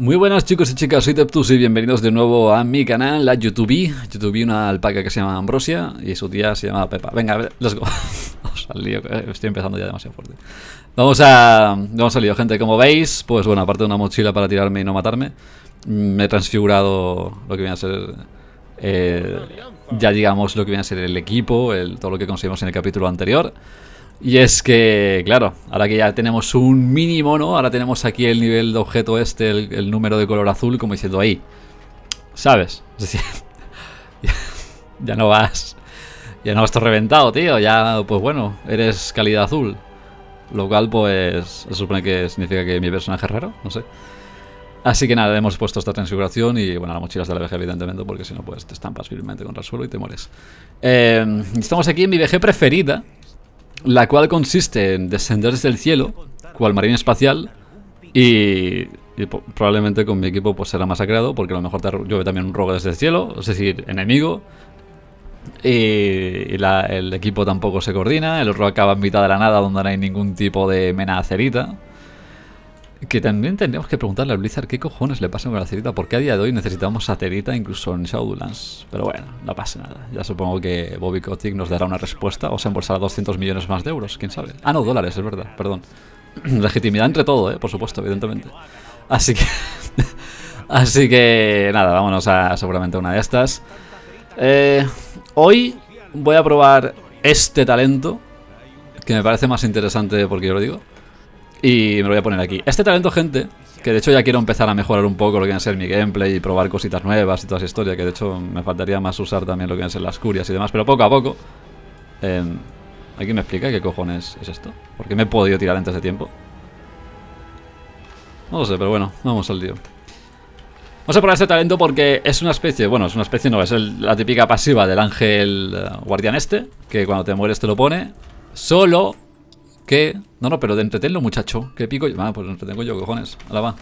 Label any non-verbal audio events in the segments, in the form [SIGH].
Muy buenas chicos y chicas, soy Teptus y bienvenidos de nuevo a mi canal, La YouTube. YouTube una alpaca que se llama Ambrosia y su tía se llama Pepa. Venga, let's go. [LAUGHS] vamos al lío, eh, estoy empezando ya demasiado fuerte. Vamos, a, vamos al lío, gente. Como veis, pues bueno, aparte de una mochila para tirarme y no matarme, me he transfigurado lo que viene a ser... Eh, ya llegamos lo que viene a ser el equipo, todo lo que conseguimos en el capítulo anterior. Y es que, claro, ahora que ya tenemos un mínimo, ¿no? Ahora tenemos aquí el nivel de objeto este, el, número de color azul, como diciendo ahí. ¿Sabes? Es decir, [LAUGHS] ya, no vas... Ya no estás reventado, tío. Ya, pues bueno, eres calidad azul. Lo cual, pues, se supone que significa que mi personaje es raro, no sé. Así que nada, hemos puesto esta transfiguración y, bueno, las mochilas de la BG evidentemente, porque si no, pues te estampas firmemente contra el suelo y te mueres. Eh, estamos aquí en mi BG preferida, la cual consiste en descender desde el cielo, cual marina espacial, y, probablemente con mi equipo pues será masacrado, porque a lo mejor te llueve también un rogue desde el cielo, es decir, enemigo, y el equipo tampoco se coordina, el otro acaba en mitad de la nada donde no hay ningún tipo de mena que también tendríamos que preguntarle a Blizzard qué cojones le pasa con la cerita, porque a día de hoy necesitamos satelita incluso en Shadowlands. Pero bueno, no pasa nada. Ya supongo que Bobby Kotick nos dará una respuesta o se embolsará 200 millones más de euros, quién sabe. Ah, no, dólares, es verdad, perdón. [CLEARS THROAT] Legitimidad entre todo, ¿eh? por supuesto, evidentemente. Así que... [LAUGHS] así que nada, vámonos a seguramente una de estas. Eh, hoy voy a probar este talento, que me parece más interesante porque yo lo digo. Y me lo voy a poner aquí. Este talento, gente, que de hecho ya quiero empezar a mejorar un poco lo que va a ser mi gameplay y probar cositas nuevas y todas esa historia, que de hecho me faltaría más usar también lo que van a ser las curias y demás, pero poco a poco. Eh, ¿Alguien me explica qué cojones es esto? ¿Por qué me he podido tirar antes de tiempo? No lo sé, pero bueno, vamos al lío. Vamos a probar este talento porque es una especie, bueno, es una especie, no, es la típica pasiva del ángel eh, guardián este, que cuando te mueres te lo pone, solo ¿Qué? No, no, pero de entretenlo, muchacho. ¿Qué pico yo? Ah, pues lo entretengo yo, cojones. Ahora va.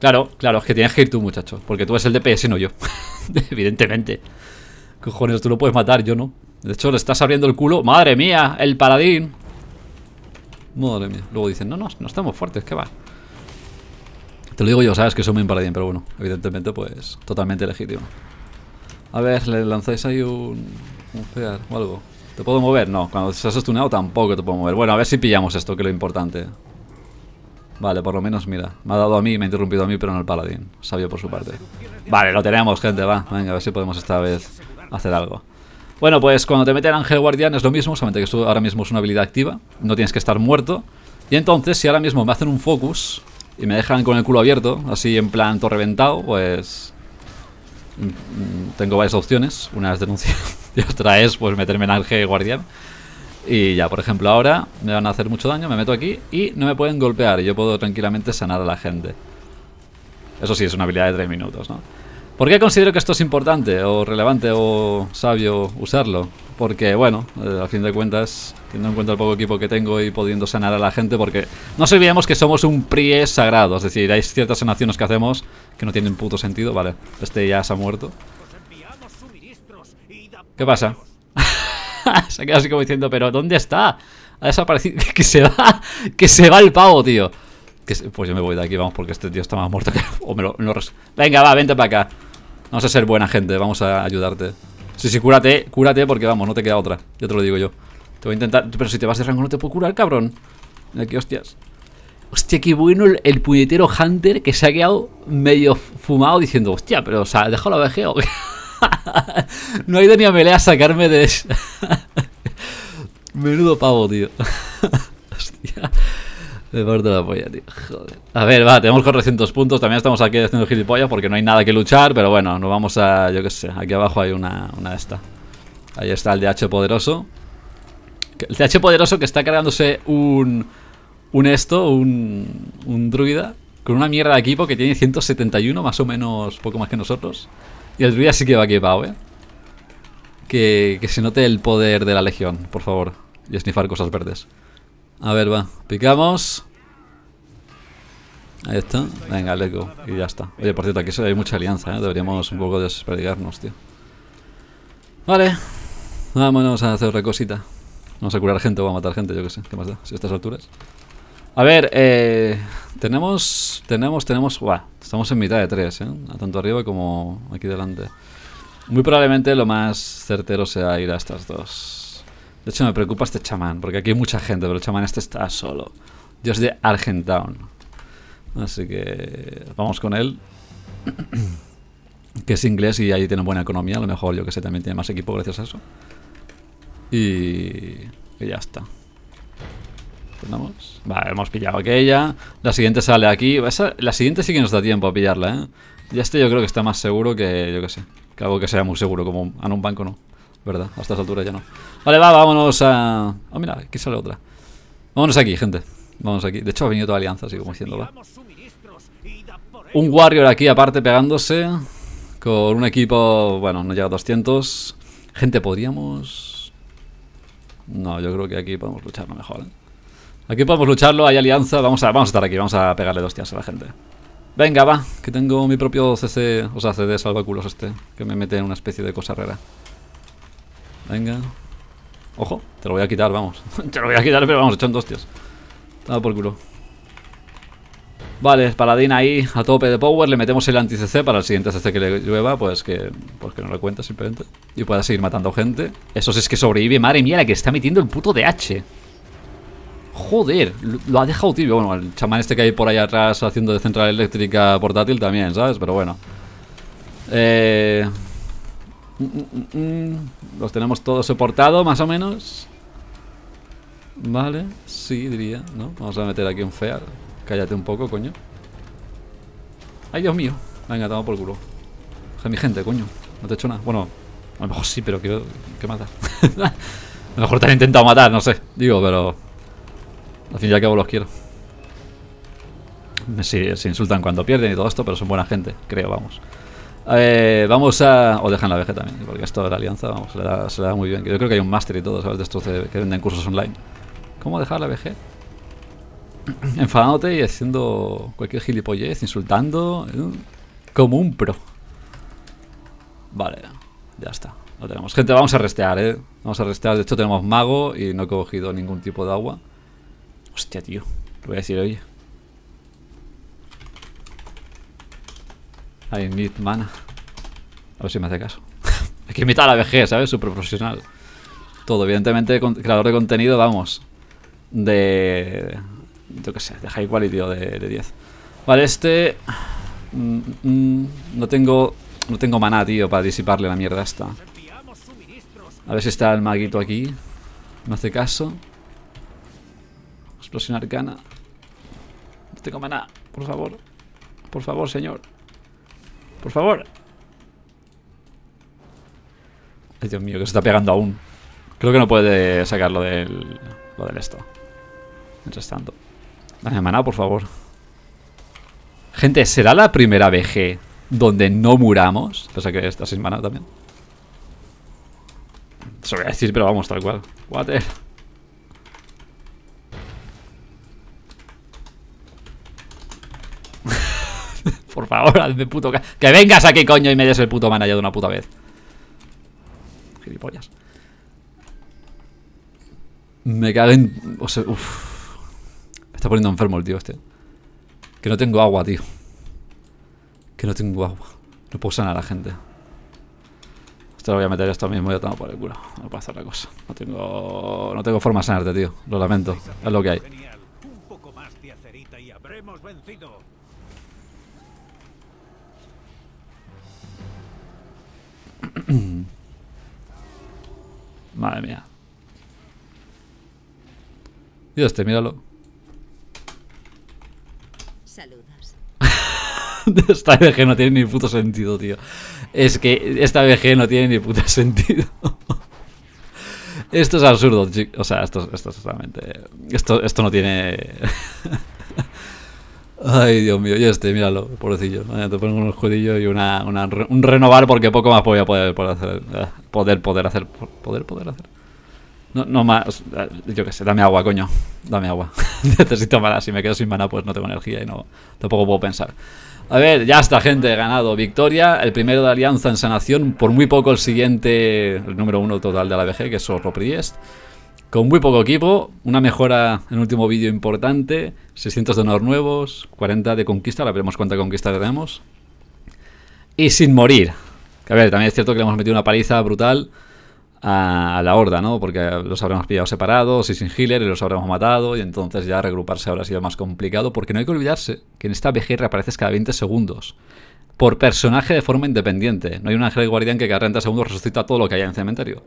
Claro, claro, es que tienes que ir tú, muchacho. Porque tú eres el DPS y no yo. [LAUGHS] Evidentemente. Cojones, tú lo puedes matar, yo no. De hecho, le estás abriendo el culo. ¡Madre mía! ¡El paladín! Madre mía. Luego dicen, no, no, no estamos fuertes, ¿qué va? Te lo digo yo, sabes que soy muy paladín, pero bueno, evidentemente, pues, totalmente legítimo. A ver, le lanzáis ahí un. un fear o algo. ¿Te puedo mover? No, cuando estás estuneado tampoco te puedo mover. Bueno, a ver si pillamos esto, que es lo importante. Vale, por lo menos mira. Me ha dado a mí, me ha interrumpido a mí, pero no el paladín. Sabio por su parte. Vale, lo tenemos, gente, va. Venga, a ver si podemos esta vez hacer algo. Bueno, pues cuando te mete el ángel guardián es lo mismo, solamente que esto ahora mismo es una habilidad activa. No tienes que estar muerto. Y entonces, si ahora mismo me hacen un focus y me dejan con el culo abierto, así en plan torreventado, pues... Mm, mm, tengo varias opciones. Una es denunciar. [LAUGHS] [LAUGHS] y otra es pues meterme en G guardián. Y ya, por ejemplo, ahora me van a hacer mucho daño, me meto aquí y no me pueden golpear. Y yo puedo tranquilamente sanar a la gente. Eso sí, es una habilidad de 3 minutos, ¿no? ¿Por qué considero que esto es importante o relevante o sabio usarlo? Porque, bueno, eh, al a fin de cuentas, teniendo en cuenta el poco equipo que tengo y pudiendo sanar a la gente, porque no se olvidemos que somos un PRIE sagrado, es decir, hay ciertas sanaciones que hacemos que no tienen puto sentido, vale, este ya se ha muerto. ¿Qué pasa? [LAUGHS] se ha quedado así como diciendo, pero ¿dónde está? Ha desaparecido. [LAUGHS] que se va, que se va el pavo, tío. pues yo me voy de aquí, vamos, porque este tío está más muerto que... Venga, va, vente para acá. Vamos a ser buena gente, vamos a ayudarte. Sí, sí, cúrate, cúrate, porque vamos, no te queda otra. Yo te lo digo yo. Te voy a intentar... Pero si te vas de rango no te puedo curar, cabrón. Aquí, hostias. Hostia, qué bueno el, puñetero Hunter que se ha quedado medio fumado diciendo, hostia, pero, o sea, o qué? [LAUGHS] [LAUGHS] no hay ido ni a Melea a sacarme de [LAUGHS] Menudo pavo, tío. [LAUGHS] Hostia. Me parto la polla, tío. Joder. A ver, va, tenemos 400 puntos. También estamos aquí haciendo gilipollas porque no hay nada que luchar. Pero bueno, nos vamos a. Yo qué sé. Aquí abajo hay una, una de estas. Ahí está el DH poderoso. El DH poderoso que está cargándose un. Un esto, un. Un druida. Con una mierda de equipo que tiene 171, más o menos, poco más que nosotros. Y el día sí que va equipado, ¿eh? Que, se note el poder de la legión, por favor. Y esnifar cosas verdes. A ver, va. Picamos. Ahí está. Venga, lego Y ya está. Oye, por cierto, aquí hay mucha alianza, ¿eh? Deberíamos un poco desperdigarnos, tío. Vale. Vámonos a hacer otra cosita. Vamos a curar gente o a matar gente, yo que sé. ¿Qué más da? Si a estas alturas. A ver, eh, tenemos, tenemos, tenemos... Buah, estamos en mitad de tres, ¿eh? Tanto arriba como aquí delante. Muy probablemente lo más certero sea ir a estas dos. De hecho, me preocupa este chamán, porque aquí hay mucha gente, pero el chamán este está solo. Dios de Argentown. Así que vamos con él. que es inglés y ahí tiene buena economía. A lo mejor, yo que sé, también tiene más equipo gracias a eso. Y, y ya está. Pues vale, hemos pillado aquella. La siguiente sale aquí. la siguiente sí que nos da tiempo a pillarla, ¿eh? Ya este yo creo que está más seguro que, yo qué sé, que algo que sea muy seguro, como en un banco no. ¿Verdad? A estas alturas ya no. Vale, va, vámonos a... Oh, mira, aquí sale otra. Vámonos aquí, gente. Vámonos aquí. De hecho ha venido toda alianza, así como diciendo, va. Un Warrior aquí aparte pegándose. Con un equipo, bueno, no llega a 200. Gente, podríamos... No, yo creo que aquí podemos lucharlo mejor, ¿eh? Aquí podemos lucharlo, hay alianza. Vamos a, vamos a estar aquí, vamos a pegarle dos tías a la gente. Venga, va, que tengo mi propio CC, o sea, CD salvaculos este, que me mete en una especie de cosa rara. Venga. Ojo, te lo voy a quitar, vamos. [LAUGHS] te lo voy a quitar, pero vamos, dos hostias. Toma por culo. Vale, paladín ahí a tope de power, le metemos el anti-CC para el siguiente CC que le llueva, pues que, pues no le cuenta simplemente. Y pueda seguir matando gente. Eso sí es que sobrevive, madre mía, la que está metiendo el puto DH. Joder, lo ha dejado tibio. Bueno, el chamán este que hay por ahí atrás haciendo de central eléctrica portátil también, ¿sabes? Pero bueno. Eh... Mm, mm, mm, los tenemos todos soportados más o menos. Vale, sí, diría, ¿no? Vamos a meter aquí un fear. Cállate un poco, coño. Ay, Dios mío. Venga, toma por culo. mi gente, coño. No te he hecho nada. Bueno, a lo mejor sí, pero quiero que mata. [LAUGHS] a lo mejor te han intentado matar, no sé. Digo, pero al fin y al cabo los quiero. se insultan cuando pierden y todo esto, pero son buena gente, creo, vamos. Eh, vamos a... O dejan la BG también, porque esto de la alianza, vamos, se le da, muy bien. Yo creo que hay un máster y todo, ¿sabes? De estos que venden cursos online. ¿Cómo dejar la VG? [CLEARS THROAT] Enfadándote y haciendo cualquier gilipollez, insultando... Eh, como un pro. Vale, ya está. Lo tenemos. Gente, vamos a restear, ¿eh? Vamos a restear. De hecho, tenemos mago y no he cogido ningún tipo de agua. Hostia, tío. Lo voy a decir hoy. I need mana. A ver si me hace caso. Hay [LAUGHS] que imitar a la BG, ¿sabes? Super profesional. Todo, evidentemente, creador de contenido, vamos. De. Yo qué sé, de high quality o de, 10. Vale, este. Mm, mm, no tengo. No tengo mana, tío, para disiparle la mierda esta. A ver si está el maguito aquí. No hace caso. Explosión arcana. No tengo maná, por favor. Por favor, señor. Por favor. Ay, Dios mío, que se está pegando aún. Creo que no puede sacarlo del, lo del esto. Mientras tanto. Dame maná, por favor. Gente, ¿será la primera BG donde no muramos? Pese que esta sin maná también. Se voy a decir, pero vamos, tal cual. Water. Por favor, [LAUGHS] de puto Que vengas aquí, coño, y me des el puto mana de una puta vez. Gilipollas. Me caguen. O uff. Me está poniendo enfermo el tío este. Que no tengo agua, tío. Que no tengo agua. No puedo sanar a la gente. Esto lo voy a meter esto mismo ya tengo por el culo. No pasa la cosa. No tengo. No tengo forma de sanarte, tío. Lo lamento. Es lo que hay. Un poco más de acerita y habremos vencido. Madre mía. Dios, te míralo. Saludos. [LAUGHS] esta BG no tiene ni puto sentido, tío. Es que esta BG no tiene ni puto [LAUGHS] sentido. esto es absurdo, chicos. O sea, esto, esto es totalmente. Esto, esto no tiene. [LAUGHS] Ay, Dios mío, y este, míralo, pobrecillo. te pongo unos judillos y una, un renovar porque poco más voy a poder, poder hacer. Eh, poder, poder hacer. Poder, poder hacer. No, más. Eh, yo qué sé, dame agua, coño. Dame agua. [LAUGHS] Necesito mana, Si me quedo sin mana, pues no tengo energía y no. Tampoco puedo pensar. A ver, ya está, gente. Ganado. Victoria. El primero de Alianza en sanación. Por muy poco el siguiente. El número uno total de la BG, que es Sorro con muy poco equipo, una mejora en el último vídeo importante, 600 de honor nuevos, 40 de conquista, ahora veremos cuánta conquista tenemos. Y sin morir. A ver, también es cierto que le hemos metido una paliza brutal a, la horda, ¿no? Porque los habremos pillado separados y sin healer y los habremos matado y entonces ya regruparse habrá sido más complicado porque no hay que olvidarse que en esta BG reapareces cada 20 segundos por personaje de forma independiente. No hay un ángel guardián que cada 30 segundos resucita todo lo que haya en el cementerio.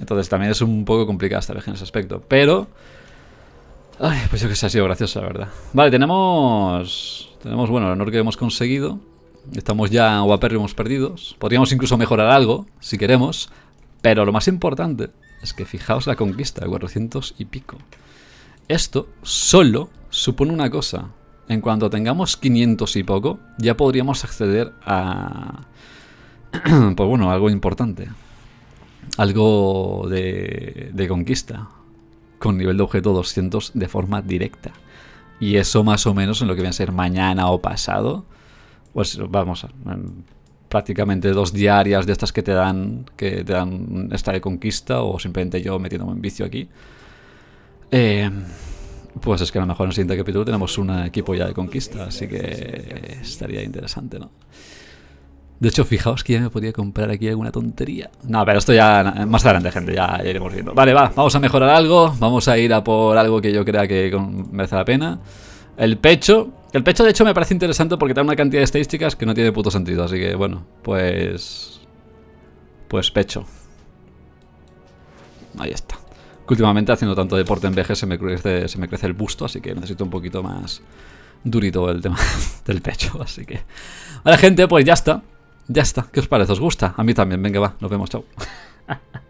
Entonces también es un poco complicada esta vez en ese aspecto. Pero... pues yo que sé, ha sido graciosa la verdad. Vale, tenemos... Tenemos, bueno, el honor que hemos conseguido. Estamos ya hemos perdidos. Podríamos incluso mejorar algo, si queremos. Pero lo más importante es que fijaos la conquista de 400 y pico. Esto solo supone una cosa. En cuanto tengamos 500 y poco, ya podríamos acceder a... [CLEARS THROAT] pues bueno, algo importante algo de, de conquista, con nivel de objeto 200 de forma directa. Y eso más o menos en lo que viene a ser mañana o pasado, pues vamos, prácticamente dos diarias de estas que te dan, que te dan esta de conquista o simplemente yo metiéndome en vicio aquí. Eh, pues es que a lo mejor en el siguiente capítulo tenemos un equipo ya de conquista, así que estaría interesante, ¿no? De hecho, fijaos que ya me podía comprar aquí alguna tontería. No, pero esto ya más adelante, gente, ya, iremos viendo. Vale, va, vamos a mejorar algo. Vamos a ir a por algo que yo crea que merece la pena. El pecho. El pecho, de hecho, me parece interesante porque da una cantidad de estadísticas que no tiene puto sentido. Así que, bueno, pues... Pues pecho. Ahí está. Que últimamente haciendo tanto deporte en vejez se me crece, se me crece el busto, así que necesito un poquito más durito el tema [LAUGHS] del pecho, así que... Vale, gente, pues ya está. Ya está, ¿qué os parece? ¿Os gusta? A mí también, venga, va, nos vemos, chao. [LAUGHS]